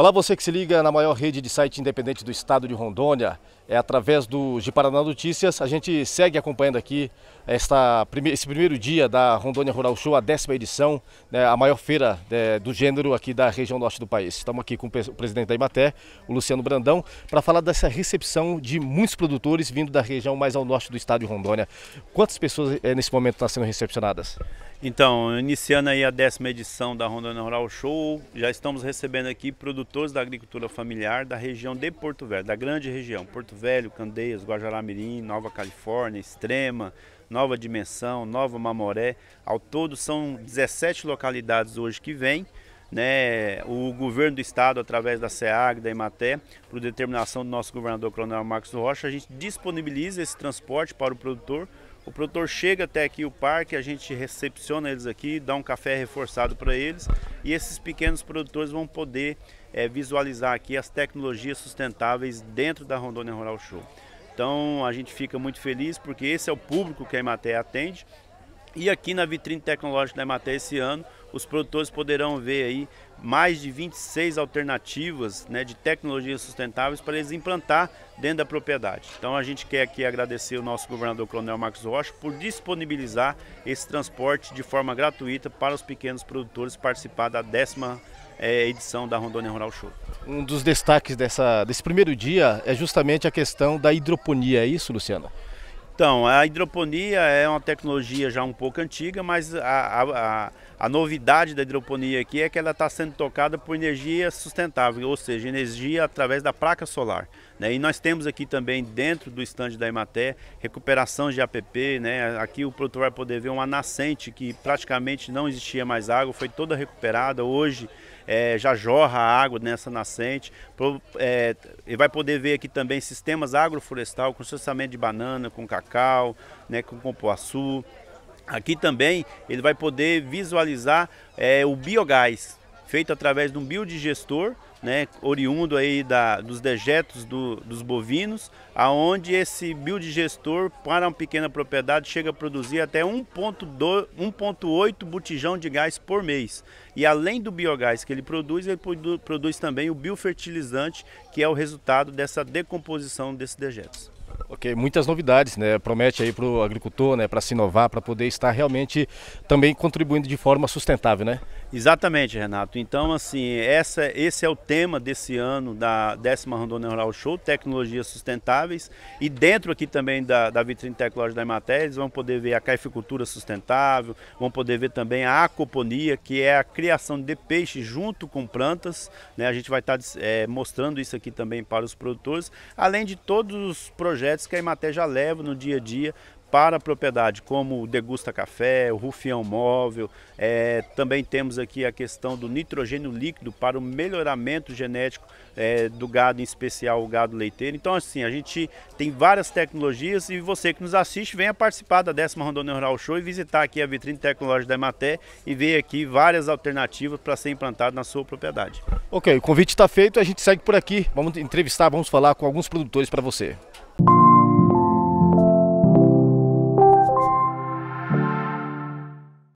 Olá, você que se liga na maior rede de site independente do estado de Rondônia. É através do de Paraná Notícias. A gente segue acompanhando aqui esta, esse primeiro dia da Rondônia Rural Show, a décima edição, né, a maior feira né, do gênero aqui da região norte do país. Estamos aqui com o presidente da Imaté, o Luciano Brandão, para falar dessa recepção de muitos produtores vindo da região mais ao norte do estado de Rondônia. Quantas pessoas é, nesse momento estão sendo recepcionadas? Então, iniciando aí a décima edição da Rondônia Rural Show, já estamos recebendo aqui produtores da agricultura familiar da região de Porto Velho, da grande região, Porto Velho, Candeias, Guajará-Mirim, Nova Califórnia, Extrema, Nova Dimensão, Nova Mamoré. Ao todo são 17 localidades hoje que vêm. Né, o governo do estado, através da SEAG, da EMATE, por determinação do nosso governador coronel Marcos Rocha, a gente disponibiliza esse transporte para o produtor o produtor chega até aqui o parque, a gente recepciona eles aqui, dá um café reforçado para eles e esses pequenos produtores vão poder é, visualizar aqui as tecnologias sustentáveis dentro da Rondônia Rural Show. Então a gente fica muito feliz porque esse é o público que a Emater atende e aqui na vitrine tecnológica da Emater esse ano, os produtores poderão ver aí mais de 26 alternativas né, de tecnologias sustentáveis para eles implantar dentro da propriedade. Então a gente quer aqui agradecer o nosso governador Coronel Marcos Rocha por disponibilizar esse transporte de forma gratuita para os pequenos produtores participar da décima é, edição da Rondônia Rural Show. Um dos destaques dessa, desse primeiro dia é justamente a questão da hidroponia, é isso, Luciana? Então, a hidroponia é uma tecnologia já um pouco antiga, mas a, a, a a novidade da hidroponia aqui é que ela está sendo tocada por energia sustentável, ou seja, energia através da placa solar. Né? E nós temos aqui também, dentro do estande da Ematé, recuperação de APP. Né? Aqui o produtor vai poder ver uma nascente que praticamente não existia mais água, foi toda recuperada. Hoje é, já jorra água nessa nascente. Pro, é, e vai poder ver aqui também sistemas agroflorestal com processamento de banana, com cacau, né, com compuaçu. Aqui também ele vai poder visualizar é, o biogás, feito através de um biodigestor, né, oriundo aí da, dos dejetos do, dos bovinos, aonde esse biodigestor para uma pequena propriedade chega a produzir até 1,8 botijão de gás por mês. E além do biogás que ele produz, ele produ, produz também o biofertilizante, que é o resultado dessa decomposição desses dejetos porque muitas novidades, né? Promete aí para o agricultor, né? Para se inovar, para poder estar realmente também contribuindo de forma sustentável, né? Exatamente, Renato. Então, assim, essa, esse é o tema desse ano da décima Rondônia Rural Show, tecnologias sustentáveis. E dentro aqui também da, da vitrine tecnológica da Imatéria, eles vão poder ver a caificultura sustentável, vão poder ver também a aquaponia, que é a criação de peixe junto com plantas. Né? A gente vai tá, estar eh, é, mostrando isso aqui também para os produtores, além de todos os projetos que a Imaté já leva no dia a dia para a propriedade, como o Degusta Café, o Rufião Móvel. É, também temos aqui a questão do nitrogênio líquido para o melhoramento genético é, do gado, em especial o gado leiteiro. Então, assim, a gente tem várias tecnologias e você que nos assiste, venha participar da décima Rondônia Rural Show e visitar aqui a vitrine tecnológica da Ematé e ver aqui várias alternativas para ser implantado na sua propriedade. Ok, o convite está feito, a gente segue por aqui. Vamos entrevistar, vamos falar com alguns produtores para você.